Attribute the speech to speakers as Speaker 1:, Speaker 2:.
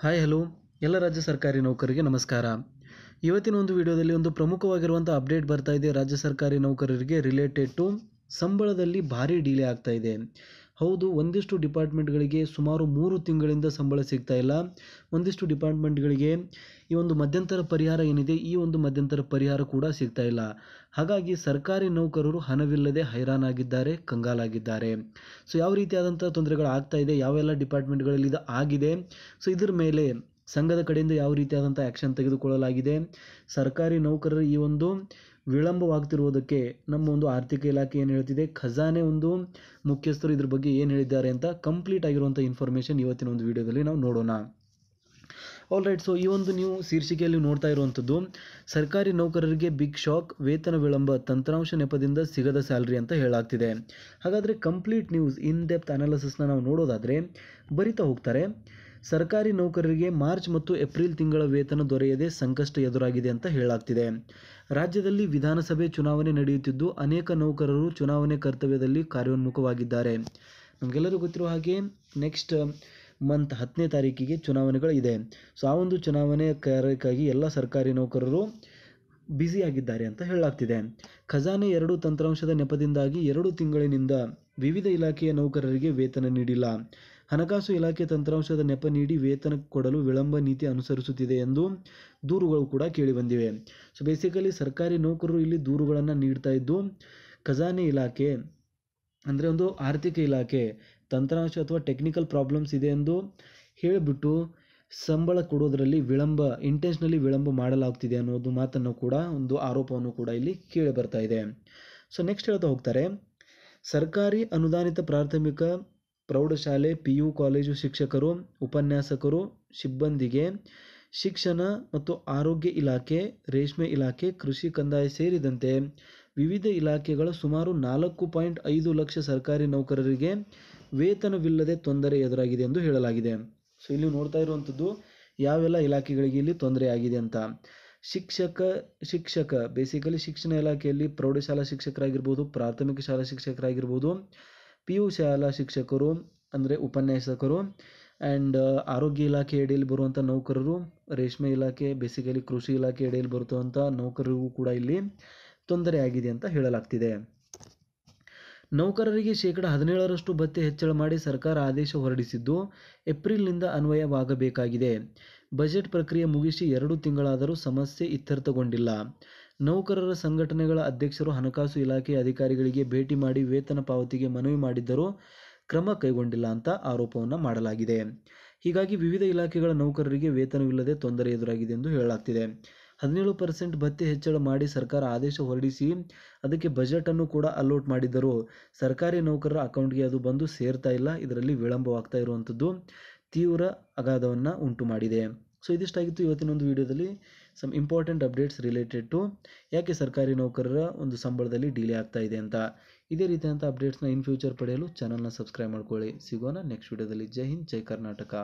Speaker 1: hi hello ಎಲ್ಲ ರಾಜ್ಯ ಸರ್ಕಾರಿ ನೌಕರರಿಗೆ ನಮಸ್ಕಾರ ಇವತ್ತಿನ ಒಂದು ವಿಡಿಯೋದಲ್ಲಿ ಒಂದು ಪ್ರಮುಖವಾಗಿರುವಂಥ ಅಪ್ಡೇಟ್ ಬರ್ತಾ ಇದೆ ರಾಜ್ಯ ಸರ್ಕಾರಿ ನೌಕರರಿಗೆ ರಿಲೇಟೆಡ್ ಟು ಸಂಬಳದಲ್ಲಿ ಭಾರಿ ಡಿಲೇ ಆಗ್ತಾ ಇದೆ ಹೌದು ಒಂದಿಷ್ಟು ಡಿಪಾರ್ಟ್ಮೆಂಟ್ಗಳಿಗೆ ಸುಮಾರು ಮೂರು ತಿಂಗಳಿಂದ ಸಂಬಳ ಸಿಗ್ತಾ ಇಲ್ಲ ಒಂದಿಷ್ಟು ಡಿಪಾರ್ಟ್ಮೆಂಟ್ಗಳಿಗೆ ಈ ಒಂದು ಮಧ್ಯಂತರ ಪರಿಹಾರ ಏನಿದೆ ಈ ಒಂದು ಮಧ್ಯಂತರ ಪರಿಹಾರ ಕೂಡ ಸಿಗ್ತಾ ಇಲ್ಲ ಹಾಗಾಗಿ ಸರ್ಕಾರಿ ನೌಕರರು ಹಣವಿಲ್ಲದೆ ಹೈರಾಣಾಗಿದ್ದಾರೆ ಕಂಗಾಲಾಗಿದ್ದಾರೆ ಸೊ ಯಾವ ರೀತಿಯಾದಂಥ ತೊಂದರೆಗಳು ಆಗ್ತಾ ಇದೆ ಯಾವೆಲ್ಲ ಡಿಪಾರ್ಟ್ಮೆಂಟ್ಗಳಲ್ಲಿ ಇದು ಆಗಿದೆ ಸೊ ಇದ್ರ ಮೇಲೆ ಸಂಘದ ಕಡೆಯಿಂದ ಯಾವ ರೀತಿಯಾದಂಥ ಆ್ಯಕ್ಷನ್ ತೆಗೆದುಕೊಳ್ಳಲಾಗಿದೆ ಸರ್ಕಾರಿ ನೌಕರರ ಈ ಒಂದು ವಿಳಂಬವಾಗ್ತಿರುವುದಕ್ಕೆ ನಮ್ಮ ಒಂದು ಆರ್ಥಿಕ ಇಲಾಖೆ ಏನು ಹೇಳ್ತಿದೆ ಖಜಾನೆ ಒಂದು ಮುಖ್ಯಸ್ಥರು ಇದ್ರ ಬಗ್ಗೆ ಏನು ಹೇಳಿದ್ದಾರೆ ಅಂತ ಕಂಪ್ಲೀಟ್ ಆಗಿರುವಂಥ ಇನ್ಫಾರ್ಮೇಷನ್ ಇವತ್ತಿನ ಒಂದು ವಿಡಿಯೋದಲ್ಲಿ ನಾವು ನೋಡೋಣ ಆಲ್ ರೈಟ್ ಸೊ ಈ ಒಂದು ನೀವು ಶೀರ್ಷಿಕೆಯಲ್ಲಿ ನೋಡ್ತಾ ಇರುವಂಥದ್ದು ಸರ್ಕಾರಿ ನೌಕರರಿಗೆ ಬಿಗ್ ಶಾಕ್ ವೇತನ ವಿಳಂಬ ತಂತ್ರಾಂಶ ನೆಪದಿಂದ ಸಿಗದ ಸ್ಯಾಲ್ರಿ ಅಂತ ಹೇಳಾಗ್ತಿದೆ ಹಾಗಾದರೆ ಕಂಪ್ಲೀಟ್ ನ್ಯೂಸ್ ಇನ್ ಡೆಪ್ತ್ ಅನಾಲಿಸಿಸ್ನ ನಾವು ನೋಡೋದಾದರೆ ಬರಿತಾ ಹೋಗ್ತಾರೆ ಸರ್ಕಾರಿ ನೌಕರರಿಗೆ ಮಾರ್ಚ್ ಮತ್ತು ಏಪ್ರಿಲ್ ತಿಂಗಳ ವೇತನ ದೊರೆಯದೆ ಸಂಕಷ್ಟ ಎದುರಾಗಿದೆ ಅಂತ ಹೇಳಲಾಗ್ತಿದೆ ರಾಜ್ಯದಲ್ಲಿ ವಿಧಾನಸಭೆ ಚುನಾವಣೆ ನಡೆಯುತ್ತಿದ್ದು ಅನೇಕ ನೌಕರರು ಚುನಾವಣೆ ಕರ್ತವ್ಯದಲ್ಲಿ ಕಾರ್ಯೋನ್ಮುಖವಾಗಿದ್ದಾರೆ ನಮಗೆಲ್ಲರೂ ಗೊತ್ತಿರುವ ಹಾಗೆ ನೆಕ್ಸ್ಟ್ ಮಂತ್ ಹತ್ತನೇ ತಾರೀಕಿಗೆ ಚುನಾವಣೆಗಳಿದೆ ಸೊ ಆ ಒಂದು ಚುನಾವಣೆ ಕಾರ್ಯಕ್ಕಾಗಿ ಎಲ್ಲ ಸರ್ಕಾರಿ ನೌಕರರು ಬ್ಯುಸಿಯಾಗಿದ್ದಾರೆ ಅಂತ ಹೇಳಲಾಗ್ತಿದೆ ಖಜಾನೆ ಎರಡು ತಂತ್ರಾಂಶದ ನೆಪದಿಂದಾಗಿ ಎರಡು ತಿಂಗಳಿನಿಂದ ವಿವಿಧ ಇಲಾಖೆಯ ನೌಕರರಿಗೆ ವೇತನ ನೀಡಿಲ್ಲ ಹಣಕಾಸು ಇಲಾಖೆ ತಂತ್ರಾಂಶದ ನೆಪ ನೀಡಿ ವೇತನ ಕೊಡಲು ವಿಳಂಬ ನೀತಿ ಅನುಸರಿಸುತ್ತಿದೆ ಎಂದು ದೂರುಗಳು ಕೂಡ ಕೇಳಿಬಂದಿವೆ ಸೊ ಬೇಸಿಕಲಿ ಸರ್ಕಾರಿ ನೌಕರರು ಇಲ್ಲಿ ದೂರುಗಳನ್ನು ನೀಡ್ತಾ ಇದ್ದು ಖಜಾನೆ ಇಲಾಖೆ ಅಂದರೆ ಒಂದು ಆರ್ಥಿಕ ಇಲಾಖೆ ತಂತ್ರಾಂಶ ಅಥವಾ ಟೆಕ್ನಿಕಲ್ ಪ್ರಾಬ್ಲಮ್ಸ್ ಇದೆ ಎಂದು ಹೇಳಿಬಿಟ್ಟು ಸಂಬಳ ಕೊಡೋದರಲ್ಲಿ ವಿಳಂಬ ಇಂಟೆನ್ಷನಲಿ ವಿಳಂಬ ಮಾಡಲಾಗ್ತಿದೆ ಅನ್ನೋದು ಮಾತನ್ನು ಕೂಡ ಒಂದು ಆರೋಪವನ್ನು ಕೂಡ ಇಲ್ಲಿ ಕೇಳಿ ಬರ್ತಾ ಇದೆ ಸೊ ನೆಕ್ಸ್ಟ್ ಹೇಳ್ತಾ ಹೋಗ್ತಾರೆ ಸರ್ಕಾರಿ ಅನುದಾನಿತ ಪ್ರಾಥಮಿಕ ಪ್ರೌಢಶಾಲೆ ಪಿ ಯು ಕಾಲೇಜು ಶಿಕ್ಷಕರು ಉಪನ್ಯಾಸಕರು ಸಿಬ್ಬಂದಿಗೆ ಶಿಕ್ಷಣ ಮತ್ತು ಆರೋಗ್ಯ ಇಲಾಖೆ ರೇಷ್ಮೆ ಇಲಾಖೆ ಕೃಷಿ ಕಂದಾಯ ಸೇರಿದಂತೆ ವಿವಿಧ ಇಲಾಖೆಗಳ ಸುಮಾರು ನಾಲ್ಕು ಪಾಯಿಂಟ್ ಐದು ಲಕ್ಷ ಸರ್ಕಾರಿ ನೌಕರರಿಗೆ ವೇತನವಿಲ್ಲದೆ ತೊಂದರೆ ಎದುರಾಗಿದೆ ಎಂದು ಹೇಳಲಾಗಿದೆ ಸೊ ಇಲ್ಲಿ ನೋಡ್ತಾ ಇರುವಂಥದ್ದು ಯಾವೆಲ್ಲ ಇಲಾಖೆಗಳಿಗೆ ಇಲ್ಲಿ ತೊಂದರೆ ಆಗಿದೆ ಅಂತ ಶಿಕ್ಷಕ ಶಿಕ್ಷಕ ಬೇಸಿಕಲಿ ಶಿಕ್ಷಣ ಇಲಾಖೆಯಲ್ಲಿ ಪ್ರೌಢಶಾಲಾ ಶಿಕ್ಷಕರಾಗಿರ್ಬೋದು ಪ್ರಾಥಮಿಕ ಶಾಲಾ ಶಿಕ್ಷಕರಾಗಿರ್ಬೋದು ಪಿ ಯು ಶಾಲಾ ಶಿಕ್ಷಕರು ಅಂದರೆ ಉಪನ್ಯಾಸಕರು ಆ್ಯಂಡ್ uh, ಆರೋಗ್ಯ ಇಲಾಖೆ ಅಡಿಯಲ್ಲಿ ಬರುವಂಥ ನೌಕರರು ರೇಷ್ಮೆ ಇಲಾಖೆ ಬೇಸಿಕಲಿ ಕೃಷಿ ಇಲಾಖೆ ಅಡಿಯಲ್ಲಿ ಬರುತ್ತಂಥ ನೌಕರರಿಗೂ ಕೂಡ ಇಲ್ಲಿ ತೊಂದರೆ ಆಗಿದೆ ಅಂತ ಹೇಳಲಾಗ್ತಿದೆ ನೌಕರರಿಗೆ ಶೇಕಡ ಹದಿನೇಳರಷ್ಟು ಭತ್ತೆ ಹೆಚ್ಚಳ ಮಾಡಿ ಸರ್ಕಾರ ಆದೇಶ ಹೊರಡಿಸಿದ್ದು ಏಪ್ರಿಲ್ನಿಂದ ಅನ್ವಯವಾಗಬೇಕಾಗಿದೆ ಬಜೆಟ್ ಪ್ರಕ್ರಿಯೆ ಮುಗಿಸಿ ಎರಡು ತಿಂಗಳಾದರೂ ಸಮಸ್ಯೆ ಇತ್ಯರ್ಥಗೊಂಡಿಲ್ಲ ನೌಕರರ ಸಂಘಟನೆಗಳ ಅಧ್ಯಕ್ಷರು ಹಣಕಾಸು ಇಲಾಖೆ ಅಧಿಕಾರಿಗಳಿಗೆ ಭೇಟಿ ಮಾಡಿ ವೇತನ ಪಾವತಿಗೆ ಮನವಿ ಮಾಡಿದ್ದರೂ ಕ್ರಮ ಕೈಗೊಂಡಿಲ್ಲ ಅಂತ ಆರೋಪವನ್ನು ಮಾಡಲಾಗಿದೆ ಹೀಗಾಗಿ ವಿವಿಧ ಇಲಾಖೆಗಳ ನೌಕರರಿಗೆ ವೇತನವಿಲ್ಲದೆ ತೊಂದರೆ ಎದುರಾಗಿದೆ ಎಂದು ಹೇಳಲಾಗ್ತಿದೆ ಹದಿನೇಳು ಪರ್ಸೆಂಟ್ ಭತ್ತೆ ಹೆಚ್ಚಳ ಮಾಡಿ ಸರ್ಕಾರ ಆದೇಶ ಹೊರಡಿಸಿ ಅದಕ್ಕೆ ಬಜೆಟನ್ನು ಕೂಡ ಅಲೋಟ್ ಮಾಡಿದ್ದರು ಸರ್ಕಾರಿ ನೌಕರರ ಅಕೌಂಟ್ಗೆ ಅದು ಬಂದು ಸೇರ್ತಾ ಇಲ್ಲ ಇದರಲ್ಲಿ ವಿಳಂಬವಾಗ್ತಾ ಇರುವಂಥದ್ದು ತೀವ್ರ ಅಗಾಧವನ್ನು ಉಂಟು ಮಾಡಿದೆ ಸೊ ಇದಿಷ್ಟಾಗಿತ್ತು ಇವತ್ತಿನ ಒಂದು ವಿಡಿಯೋದಲ್ಲಿ some important updates related to ಯಾಕೆ ಸರ್ಕಾರಿ ನೌಕರರ ಒಂದು ಸಂಬಳದಲ್ಲಿ ಡಿಲೇ ಆಗ್ತಾ ಇದೆ ಅಂತ ಇದೇ ರೀತಿಯಾದಂಥ ಅಪ್ಡೇಟ್ಸ್ನ ಇನ್ ಫ್ಯೂಚರ್ ಪಡೆಯಲು ಚಾನಲ್ನ ಸಬ್ಸ್ಕ್ರೈಬ್ ಮಾಡ್ಕೊಳ್ಳಿ ಸಿಗೋಣ ನೆಕ್ಸ್ಟ್ ವೀಡಿಯೋದಲ್ಲಿ ಜೈ ಹಿಂದ್ ಜೈ ಕರ್ನಾಟಕ